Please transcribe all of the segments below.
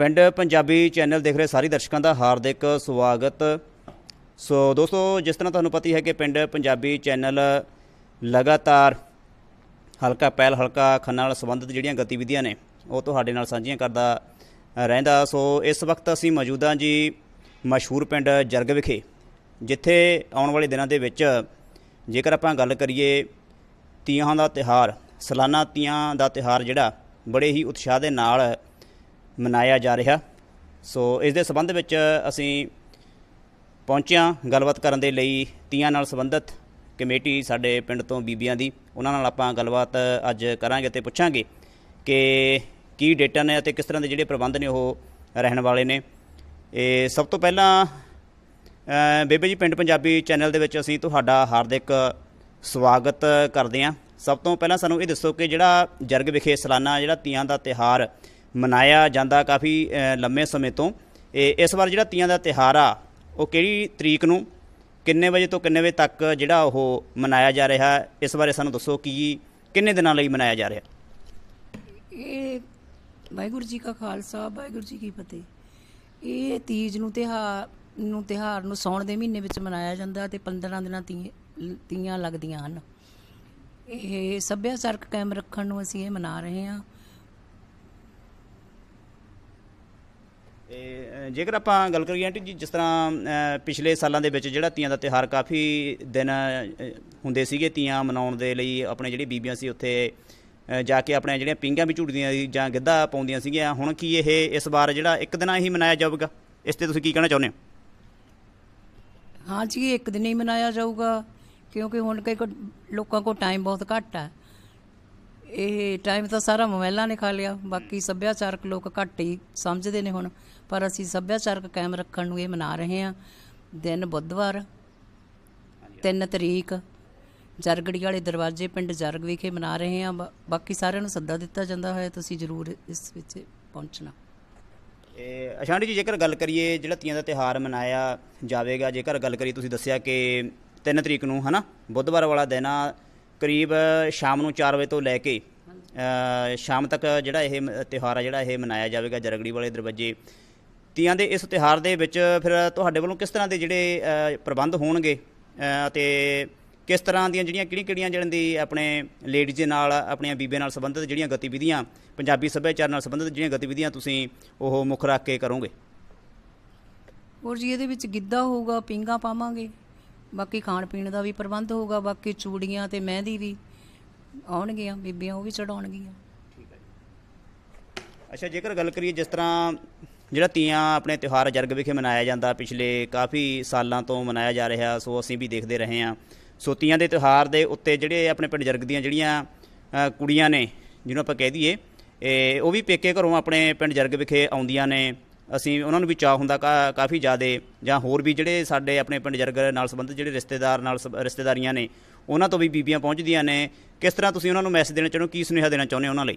ਪਿੰਡ ਪੰਜਾਬੀ ਚੈਨਲ ਦੇਖ ਰਹੇ ਸਾਰੇ ਦਰਸ਼ਕਾਂ ਦਾ ਹਾਰਦਿਕ ਸਵਾਗਤ ਸੋ ਦੋਸਤੋ ਜਿਸ ਤਰ੍ਹਾਂ ਤੁਹਾਨੂੰ ਪਤਾ ਹੈ ਕਿ ਪਿੰਡ ਪੰਜਾਬੀ ਚੈਨਲ ਲਗਾਤਾਰ ਹਲਕਾ ਪਹਿਲ ਹਲਕਾ ਖੰਨਾ ਨਾਲ ਸੰਬੰਧਿਤ ਜਿਹੜੀਆਂ ਗਤੀਵਿਧੀਆਂ ਨੇ ਉਹ ਤੁਹਾਡੇ ਨਾਲ ਸਾਂਝੀਆਂ ਕਰਦਾ ਰਹਿੰਦਾ ਸੋ ਇਸ ਵਕਤ ਅਸੀਂ ਮੌਜੂਦ ਹਾਂ ਜੀ ਮਸ਼ਹੂਰ ਪਿੰਡ ਜਰਗ ਵਿਖੇ ਜਿੱਥੇ ਆਉਣ ਵਾਲੇ ਦਿਨਾਂ ਦੇ ਵਿੱਚ ਜੇਕਰ ਆਪਾਂ ਗੱਲ ਕਰੀਏ ਤੀਆਂ ਦਾ ਤਿਹਾਰ ਸਾਲਾਨਾ ਤੀਆਂ ਦਾ ਤਿਹਾਰ ਜਿਹੜਾ ਬੜੇ ਹੀ ਉਤਸ਼ਾਹ ਦੇ ਨਾਲ ਮਨਾਇਆ ਜਾ ਰਿਹਾ ਸੋ ਇਸ ਦੇ ਸੰਬੰਧ ਵਿੱਚ ਅਸੀਂ ਪਹੁੰਚਿਆ ਗੱਲਬਾਤ ਕਰਨ ਦੇ ਲਈ ਤੀਆਂ ਨਾਲ ਸੰਬੰਧਿਤ ਕਮੇਟੀ ਸਾਡੇ ਪਿੰਡ ਤੋਂ ਬੀਬੀਆਂ ਦੀ ਉਹਨਾਂ ਨਾਲ ਆਪਾਂ ਗੱਲਬਾਤ ਅੱਜ ਕਰਾਂਗੇ ਤੇ ਪੁੱਛਾਂਗੇ ਕਿ ਕੀ ਡੇਟਾ ਨੇ ਅਤੇ ਕਿਸ ਤਰ੍ਹਾਂ ਦੇ ਜਿਹੜੇ ਪ੍ਰਬੰਧ ਨੇ ਉਹ ਰਹਿਣ ਵਾਲੇ ਨੇ ਇਹ ਸਭ ਤੋਂ ਪਹਿਲਾਂ ਬੇਬੇ ਜੀ ਪਿੰਡ ਪੰਜਾਬੀ ਚੈਨਲ ਦੇ ਵਿੱਚ ਅਸੀਂ ਤੁਹਾਡਾ ਹਾਰਦਿਕ ਸਵਾਗਤ ਕਰਦੇ ਹਾਂ ਸਭ ਤੋਂ ਪਹਿਲਾਂ ਸਾਨੂੰ ਇਹ ਦੱਸੋ ਕਿ ਜਿਹੜਾ ਜਰਗ ਵਿਖੇ ਸਲਾਨਾ ਜਿਹੜਾ ਤੀਆਂ ਦਾ ਤਿਹਾਰ ਮਨਾਇਆ ਜਾਂਦਾ ਕਾਫੀ ਲੰਮੇ ਸਮੇਂ ਤੋਂ ਇਸ ਵਾਰ ਜਿਹੜਾ ਤੀਆਂ ਦਾ ਤਿਹਾਰ ਆ ਉਹ ਕਿਹੜੀ ਤਰੀਕ ਨੂੰ ਕਿੰਨੇ ਵਜੇ ਤੋਂ ਕਿੰਨੇ ਵਜੇ ਤੱਕ ਜਿਹੜਾ ਉਹ ਮਨਾਇਆ ਜਾ ਰਿਹਾ ਇਸ ਬਾਰੇ ਸਾਨੂੰ ਦੱਸੋ ਕਿ ਕਿੰਨੇ ਦਿਨਾਂ ਲਈ ਮਨਾਇਆ ਜਾ ਰਿਹਾ ਇਹ ਵਾਹਿਗੁਰੂ ਜੀ ਕਾ ਖਾਲਸਾ ਵਾਹਿਗੁਰੂ ਜੀ ਕੀ ਫਤਿਹ ਇਹ ਤੀਜ ਨੂੰ ਤਿਹਾਰ ਨੂੰ ਤਿਹਾਰ ਨੂੰ ਸੌਣ ਦੇ ਮਹੀਨੇ ਵਿੱਚ ਮਨਾਇਆ ਜਾਂਦਾ ਤੇ 15 ਦਿਨਾਂ ਤੀਆਂ ਲੱਗਦੀਆਂ ਹਨ ਇਹ ਸੱਭਿਆਚਾਰਕ ਕਾਇਮ ਰੱਖਣ ਨੂੰ ਅਸੀਂ ਇਹ ਮਨਾ ਰਹੇ ਹਾਂ ਜੇਕਰ ਆਪਾਂ ਗੱਲ ਕਰੀਏ ਆਂਟੀ ਜੀ ਜਿਸ ਤਰ੍ਹਾਂ ਪਿਛਲੇ ਸਾਲਾਂ ਦੇ ਵਿੱਚ ਜਿਹੜਾ ਤੀਆਂ ਦਾ ਤਿਹਾਰ ਕਾਫੀ ਦਿਨ ਹੁੰਦੇ ਸੀਗੇ ਤੀਆਂ ਮਨਾਉਣ ਦੇ ਲਈ ਆਪਣੇ ਜਿਹੜੀ ਬੀਬੀਆਂ ਸੀ ਉੱਥੇ ਜਾ ਕੇ ਆਪਣੇ ਜਿਹੜੀਆਂ ਪਿੰਗਾਂ ਵੀ ਝੂਟਦੀਆਂ ਸੀ ਜਾਂ ਗਿੱਧਾ ਪਾਉਂਦੀਆਂ ਸੀਗੀਆਂ ਹੁਣ ਕੀ ਇਹ ਇਸ ਵਾਰ ਜਿਹੜਾ ਇੱਕ ਦਿਨ ਹੀ ਮਨਾਇਆ ਜਾਊਗਾ ਇਸ ਤੇ ਤੁਸੀਂ ਕੀ ਕਹਿਣਾ ਚਾਹੁੰਦੇ ਹੋ ਹਾਂ ਜੀ ਇੱਕ ਦਿਨ ਹੀ ਮਨਾਇਆ ਜਾਊਗਾ ਕਿਉਂਕਿ ਹੁਣ ਕਈ ਲੋਕਾਂ ਕੋਲ ਟਾਈਮ ਬਹੁਤ ਘੱਟ ਹੈ ਇਹ ਟਾਈਮ ਤਾਂ ਸਾਰਾ ਮੋਬਾਈਲਾਂ ਨੇ ਖਾ ਲਿਆ ਬਾਕੀ ਸੱਭਿਆਚਾਰਕ ਲੋਕ ਘੱਟ ਹੀ ਸਮਝਦੇ ਨੇ ਹੁਣ ਪਰ ਅਸੀਂ ਸੱਭਿਆਚਾਰਕ ਕਾਇਮ ਰੱਖਣ ਨੂੰ ਇਹ ਮਨਾ ਰਹੇ ਹਾਂ ਦਿਨ ਬੁੱਧਵਾਰ 3 ਤਰੀਕ ਜਰਗੜੀ ਵਾਲੇ ਦਰਵਾਜ਼ੇ ਪਿੰਡ ਜਰਗ ਵਿਖੇ ਮਨਾ ਰਹੇ ਹਾਂ ਬਾਕੀ ਸਾਰਿਆਂ ਨੂੰ ਸੱਦਾ ਦਿੱਤਾ ਜਾਂਦਾ ਹੈ ਤੁਸੀਂ ਜ਼ਰੂਰ ਇਸ ਵਿੱਚ ਪਹੁੰਚਣਾ ਅਸ਼ਾਂਡੀ ਜੀ ਜੇਕਰ ਗੱਲ ਕਰੀਏ ਜਿਹੜਾ ਤੀਆਂ ਦਾ ਤਿਹਾਰ ਮਨਾਇਆ ਜਾਵੇਗਾ ਜੇਕਰ ਗੱਲ ਕਰੀ ਤੁਸੀਂ ਦੱਸਿਆ ਕਿ 3 ਤਰੀਕ ਨੂੰ ਹਨਾ ਬੁੱਧਵਾਰ ਵਾਲਾ ਦਿਨ ਆ ਕਰੀਬ ਸ਼ਾਮ ਨੂੰ 4 ਵਜੇ ਤੋਂ ਲੈ ਕੇ ਸ਼ਾਮ ਤੱਕ ਜਿਹੜਾ ਇਹ ਤਿਉਹਾਰ ਆ ਜਿਹੜਾ ਇਹ ਮਨਾਇਆ ਜਾਵੇਗਾ ਜਰਗੜੀ ਵਾਲੇ ਦਰਵਾਜੇ ਤੀਆਂ ਦੇ ਇਸ ਤਿਉਹਾਰ ਦੇ ਵਿੱਚ ਫਿਰ ਤੁਹਾਡੇ ਵੱਲੋਂ ਕਿਸ ਤਰ੍ਹਾਂ ਦੇ ਜਿਹੜੇ ਪ੍ਰਬੰਧ ਹੋਣਗੇ ਅਤੇ ਕਿਸ ਤਰ੍ਹਾਂ ਦੀਆਂ ਜਿਹੜੀਆਂ ਕਿਹੜੀਆਂ-ਕਿਹੜੀਆਂ ਜਿਹੜਨ ਦੀ ਆਪਣੇ ਲੇਡੀਜ਼ ਦੇ ਨਾਲ ਆਪਣੀਆਂ ਬੀਬੇ ਨਾਲ ਸੰਬੰਧਿਤ ਜਿਹੜੀਆਂ ਗਤੀਵਿਧੀਆਂ ਪੰਜਾਬੀ ਸੱਭਿਆਚਾਰ ਨਾਲ ਸੰਬੰਧਿਤ ਜਿਹੜੀਆਂ ਗਤੀਵਿਧੀਆਂ ਤੁਸੀਂ ਉਹ ਮੁੱਖ ਰੱਖ ਕੇ ਕਰੋਗੇ ਹੋਰ ਜੀ ਇਹਦੇ ਵਿੱਚ ਗਿੱਧਾ ਹੋਊਗਾ ਪਿੰਗਾ ਪਾਵਾਂਗੇ ਬਾਕੀ ਖਾਣ ਪੀਣ ਦਾ ਵੀ ਪ੍ਰਬੰਧ ਹੋਊਗਾ ਬਾਕੀ ਚੂੜੀਆਂ ਤੇ ਮਹਿੰਦੀ ਵੀ ਆਉਣਗੀਆਂ ਬੀਬੀਆਂ ਉਹ ਵੀ ਚੜਾਉਣਗੀਆਂ ਅੱਛਾ ਜੇਕਰ ਗੱਲ ਕਰੀਏ ਜਿਸ ਤਰ੍ਹਾਂ ਜਿਹੜਾ ਤੀਆਂ ਆਪਣੇ ਤਿਉਹਾਰ ਜਰਗ ਵਿਖੇ ਮਨਾਇਆ ਜਾਂਦਾ ਪਿਛਲੇ ਕਾਫੀ ਸਾਲਾਂ ਤੋਂ ਮਨਾਇਆ ਜਾ ਰਿਹਾ ਸੋ ਅਸੀਂ ਵੀ ਦੇਖਦੇ ਰਹੇ ਹਾਂ ਸੋ ਤੀਆਂ ਦੇ ਤਿਉਹਾਰ ਦੇ ਉੱਤੇ ਜਿਹੜੇ ਆਪਣੇ ਪਿੰਡ ਜਰਗ ਦੀਆਂ ਜਿਹੜੀਆਂ ਕੁੜੀਆਂ ਨੇ ਜਿਹਨੂੰ ਆਪਾਂ ਕਹਿ ਦਈਏ ਇਹ ਉਹ ਵੀ ਪੇਕੇ ਘਰੋਂ ਆਪਣੇ ਪਿੰਡ ਜਰਗ ਵਿਖੇ ਆਉਂਦੀਆਂ ਨੇ ਅਸੀਂ ਉਹਨਾਂ ਨੂੰ ਵੀ ਚਾਹ ਹੁੰਦਾ ਕਾਫੀ ਜ਼ਿਆਦੇ ਜਾਂ ਹੋਰ ਵੀ ਜਿਹੜੇ ਸਾਡੇ ਆਪਣੇ ਪਿੰਡ ਜਰਗਰ ਨਾਲ ਸੰਬੰਧ ਜਿਹੜੇ ਰਿਸ਼ਤੇਦਾਰ ਨਾਲ ਰਿਸ਼ਤੇਦਾਰੀਆਂ ਨੇ ਉਹਨਾਂ ਤੋਂ ਵੀ ਬੀਬੀਆਂ ਪਹੁੰਚਦੀਆਂ ਨੇ ਕਿਸ ਤਰ੍ਹਾਂ ਤੁਸੀਂ ਉਹਨਾਂ ਨੂੰ ਮੈਸੇਜ ਦੇਣਾ ਚਾਹੁੰਦੇ ਹੋ ਕੀ ਸੁਨੇਹਾ ਦੇਣਾ ਚਾਹੁੰਦੇ ਹੋ ਉਹਨਾਂ ਲਈ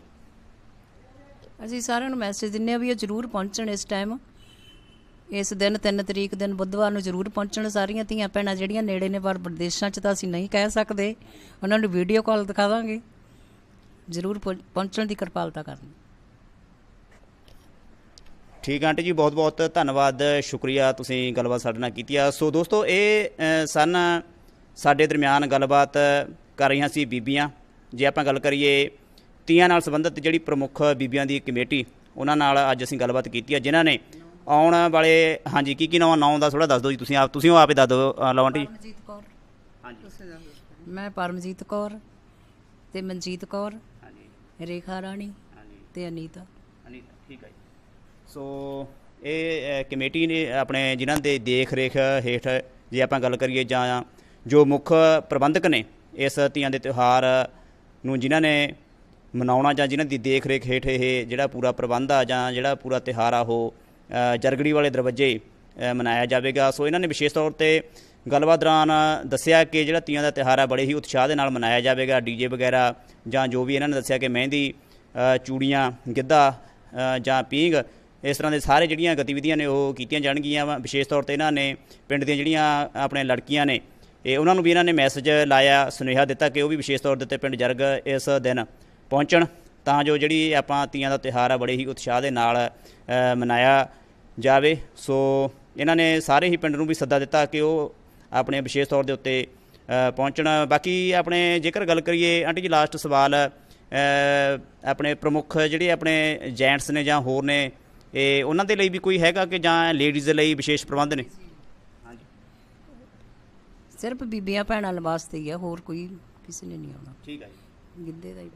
ਅਸੀਂ ਸਾਰਿਆਂ ਨੂੰ ਮੈਸੇਜ ਦਿੰਨੇ ਆ ਵੀ ਇਹ ਜ਼ਰੂਰ ਪਹੁੰਚਣ ਇਸ ਟਾਈਮ ਇਸ ਦਿਨ 3 ਤਰੀਕ ਦਿਨ ਬੁੱਧਵਾਰ ਨੂੰ ਜ਼ਰੂਰ ਪਹੁੰਚਣ ਸਾਰੀਆਂ ਧੀਆਂ ਭੈਣਾਂ ਜਿਹੜੀਆਂ ਨੇੜੇ ਨੇ ਪਰ ਵਿਦੇਸ਼ਾਂ 'ਚ ਤਾਂ ਅਸੀਂ ਨਹੀਂ ਕਹਿ ਸਕਦੇ ਉਹਨਾਂ ਨੂੰ ਵੀਡੀਓ ਕਾਲ ਦਿਖਾਵਾਂਗੇ ਜ਼ਰੂਰ ਪਹੁੰਚਣ ਦੀ ਕਿਰਪਾਲਤਾ ਕਰਨੀ ਠੀਕ ਆਂਟੀ ਜੀ ਬਹੁਤ-ਬਹੁਤ ਧੰਨਵਾਦ ਸ਼ੁਕਰੀਆ ਤੁਸੀਂ ਗੱਲਬਾਤ ਸਾਡੇ ਨਾਲ ਕੀਤੀ ਆ ਸੋ ਦੋਸਤੋ ਇਹ ਸਨ ਸਾਡੇ ਦਰਮਿਆਨ ਗੱਲਬਾਤ ਕਰ ਰਹੀਆਂ ਸੀ ਬੀਬੀਆਂ ਜੇ ਆਪਾਂ ਗੱਲ ਕਰੀਏ ਤੀਆਂ ਨਾਲ ਸੰਬੰਧਿਤ ਜਿਹੜੀ ਪ੍ਰਮੁੱਖ ਬੀਬੀਆਂ ਦੀ ਕਮੇਟੀ ਉਹਨਾਂ ਨਾਲ ਅੱਜ ਅਸੀਂ ਗੱਲਬਾਤ ਕੀਤੀ ਆ ਜਿਨ੍ਹਾਂ ਨੇ ਆਉਣ ਵਾਲੇ ਹਾਂਜੀ ਕੀ ਕੀ ਨਾਮ ਨਾਮ ਦਾ ਥੋੜਾ ਦੱਸ ਦਿਓ ਜੀ ਤੁਸੀਂ ਆਪ ਤੁਸੀਂ ਉਹ ਆਪੇ ਦੱਸ ਦਿਓ ਲਾਉਂਟੀ ਜੀ ਪਰਮਜੀਤ ਕੌਰ ਹਾਂਜੀ ਮੈਂ ਪਰਮਜੀਤ ਕੌਰ ਤੇ ਮਨਜੀਤ ਕੌਰ ਹਾਂਜੀ ਰੇਖਾ ਰਾਣੀ ਤੇ ਅਨੀਤਾ ਅਨੀਤਾ ਠੀਕ ਹੈ ਸੋ ਇਹ ਕਮੇਟੀ ਨੇ ਆਪਣੇ ਜਿਨ੍ਹਾਂ ਦੇ ਦੇਖ ਰੇਖ ਹੇਠ ਜੇ ਆਪਾਂ ਗੱਲ ਕਰੀਏ ਜਾਂ ਜੋ ਮੁੱਖ ਪ੍ਰਬੰਧਕ ਨੇ ਇਸ ਤੀਆਂ ਦੇ ਤਿਉਹਾਰ ਨੂੰ ਜਿਨ੍ਹਾਂ ਨੇ ਮਨਾਉਣਾ ਜਾਂ ਜਿਨ੍ਹਾਂ ਦੀ ਦੇਖ ਰੇਖ ਹੇਠ ਇਹ ਜਿਹੜਾ ਪੂਰਾ ਪ੍ਰਬੰਧ ਆ ਜਾਂ ਜਿਹੜਾ ਪੂਰਾ ਤਿਹਾਰ ਆ ਉਹ ਜਰਗੜੀ ਵਾਲੇ ਦਰਵਾਜੇ ਮਨਾਇਆ ਜਾਵੇਗਾ ਸੋ ਇਹਨਾਂ ਨੇ ਵਿਸ਼ੇਸ਼ ਤੌਰ ਤੇ ਗੱਲਬਾਤ ਦੌਰਾਨ ਦੱਸਿਆ ਕਿ ਜਿਹੜਾ ਤੀਆਂ ਦਾ ਤਿਹਾਰ ਆ ਬੜੇ ਹੀ ਉਤਸ਼ਾਹ ਦੇ ਨਾਲ ਮਨਾਇਆ ਜਾਵੇਗਾ ਡੀਜੇ ਵਗੈਰਾ ਜਾਂ ਜੋ ਵੀ ਇਹਨਾਂ ਨੇ ਦੱਸਿਆ ਕਿ ਮਹਿੰਦੀ ਚੂੜੀਆਂ ਗਿੱਧਾ ਜਾਂ ਪੀਂਘ ਇਸ ਤਰ੍ਹਾਂ ਦੇ ਸਾਰੇ ਜਿਹੜੀਆਂ ਗਤੀਵਿਧੀਆਂ ਨੇ ਉਹ ਕੀਤੀਆਂ ਜਾਣਗੀਆਂ ਵਾ ਵਿਸ਼ੇਸ਼ ਤੌਰ ਤੇ ਇਹਨਾਂ ਨੇ ਪਿੰਡ ਦੀਆਂ ਜਿਹੜੀਆਂ ਆਪਣੇ ਲੜਕੀਆਂ ਨੇ ਇਹ ਉਹਨਾਂ ਨੂੰ ਵੀ ਇਹਨਾਂ ਨੇ ਮੈਸੇਜ ਲਾਇਆ ਸੁਨੇਹਾ ਦਿੱਤਾ ਕਿ ਉਹ ਵੀ ਵਿਸ਼ੇਸ਼ ਤੌਰ ਦੇ ਉੱਤੇ ਪਿੰਡ ਜਰਗ ਇਸ ਦਿਨ ਪਹੁੰਚਣ ਤਾਂ ਜੋ ਜਿਹੜੀ ਆਪਾਂ ਤੀਆਂ ਦਾ ਤਿਹਾਰ ਆ ਬੜੇ ਹੀ ਉਤਸ਼ਾਹ ਦੇ ਨਾਲ ਮਨਾਇਆ ਜਾਵੇ ਸੋ ਇਹਨਾਂ ਨੇ ਸਾਰੇ ਹੀ ਪਿੰਡ ਨੂੰ ਵੀ ਸੱਦਾ ਦਿੱਤਾ ਕਿ ਉਹ ਆਪਣੇ ਵਿਸ਼ੇਸ਼ ਤੌਰ ਦੇ ਉੱਤੇ ਪਹੁੰਚਣਾ ਬਾਕੀ ਆਪਣੇ ਜੇਕਰ ਗੱਲ ਕਰੀਏ ਆਂਟੀ ਜੀ ਲਾਸਟ ਸਵਾਲ ਆਪਣੇ ਪ੍ਰਮੁੱਖ ਜਿਹੜੇ ਆਪਣੇ ਜੈਂਟਸ ਨੇ ਜਾਂ ਹੋਰ ਨੇ ਇਹ ਉਹਨਾਂ ਦੇ ਲਈ ਵੀ ਕੋਈ ਹੈਗਾ ਕਿ ਜਾਂ ਲੇਡੀਜ਼ ਦੇ ਲਈ ਵਿਸ਼ੇਸ਼ ਪ੍ਰਬੰਧ ਨੇ ਹਾਂਜੀ ਸਿਰਫ ਬੀਬੀਆਂ ਭੈਣਾਂ ਵਾਸਤੇ ਹੀ ਆ ਹੋਰ ਕੋਈ ਕਿਸੇ ਨੇ ਨਹੀਂ ਆਉਣਾ ਠੀਕ ਹੈ ਜੀ ਗਿੱਧੇ ਦਾ ਹੀ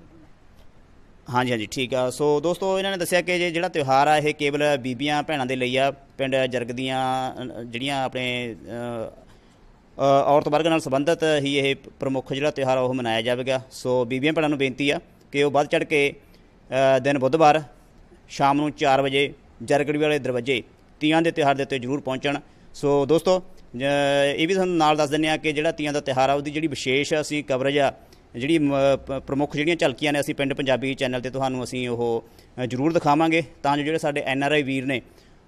ਹਾਂਜੀ ਹਾਂਜੀ ਠੀਕ ਆ ਸੋ ਦੋਸਤੋ ਇਹਨਾਂ ਨੇ ਦੱਸਿਆ ਕਿ ਜਿਹੜਾ ਤਿਉਹਾਰ ਆ ਇਹ ਕੇਵਲ ਬੀਬੀਆਂ ਭੈਣਾਂ ਦੇ ਲਈ ਆ ਪਿੰਡ ਜਰਗ ਦੀਆਂ ਜਿਹੜੀਆਂ ਆਪਣੇ ਔਰਤ ਵਰਗ ਨਾਲ ਸੰਬੰਧਿਤ ਹੀ ਇਹ ਪ੍ਰਮੁੱਖ ਜਿਹੜਾ ਤਿਉਹਾਰ ਉਹ ਮਨਾਇਆ ਜਾਵੇਗਾ ਸੋ ਬੀਬੀਆਂ ਭੈਣਾਂ ਨੂੰ ਬੇਨਤੀ ਆ ਕਿ ਉਹ ਵੱਧ ਚੜ ਕੇ ਦਿਨ ਬੁੱਧਵਾਰ ਸ਼ਾਮ ਨੂੰ 4 ਵਜੇ ਜਰਗੜੀ ਵਾਲੇ ਦਰਵਾਜ਼ੇ ਤੀਆਂ ਦੇ ਤਿਹਾਰ ਦੇ ਉੱਤੇ ਜ਼ਰੂਰ ਪਹੁੰਚਣ ਸੋ ਦੋਸਤੋ ਇਹ ਵੀ ਤੁਹਾਨੂੰ ਨਾਲ ਦੱਸ ਦਿੰਨੇ ਆ ਕਿ ਜਿਹੜਾ ਤੀਆਂ ਦਾ ਤਿਹਾਰ ਆ ਉਹਦੀ ਜਿਹੜੀ ਵਿਸ਼ੇਸ਼ ਅਸੀਂ ਕਵਰੇਜ ਆ ਜਿਹੜੀ ਪ੍ਰਮੁੱਖ ਜਿਹੜੀਆਂ ਝਲਕੀਆਂ ਨੇ ਅਸੀਂ ਪਿੰਡ ਪੰਜਾਬੀ ਚੈਨਲ ਤੇ ਤੁਹਾਨੂੰ ਅਸੀਂ ਉਹ ਜ਼ਰੂਰ ਦਿਖਾਵਾਂਗੇ ਤਾਂ ਜੋ ਜਿਹੜੇ ਸਾਡੇ ਐਨ ਆਰ ਆਈ ਵੀਰ ਨੇ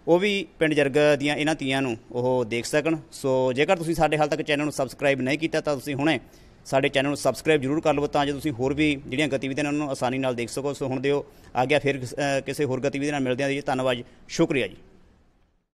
ਉਹ ਵੀ ਪਿੰਡ ਜਰਗ ਦੀਆਂ ਇਹਨਾਂ ਤੀਆਂ ਨੂੰ ਉਹ ਦੇਖ ਸਕਣ ਸੋ ਜੇਕਰ ਤੁਸੀਂ ਸਾਡੇ ਹਾਲ ਤੱਕ ਚੈਨਲ ਨੂੰ ਸਬਸਕ੍ਰਾਈਬ ਨਹੀਂ ਕੀਤਾ ਤਾਂ ਤੁਸੀਂ ਹੁਣੇ ਸਾਡੇ ਚੈਨਲ ਨੂੰ ਸਬਸਕ੍ਰਾਈਬ ਜਰੂਰ ਕਰ ਲਵੋ ਤਾਂ ਜੋ ਤੁਸੀਂ ਹੋਰ ਵੀ ਜਿਹੜੀਆਂ ਗਤੀਵਿਧੀਆਂ ਨੇ ਉਹਨਾਂ ਨੂੰ ਆਸਾਨੀ ਨਾਲ ਦੇਖ ਸਕੋ ਸੋ ਹੁਣ ਦਿਓ ਆ ਗਿਆ ਫਿਰ ਕਿਸੇ ਹੋਰ ਗਤੀਵਿਧੀ ਨਾਲ ਮਿਲਦੇ ਹਾਂ ਜੀ ਧੰਨਵਾਦ ਸ਼ੁਕਰੀਆ ਜੀ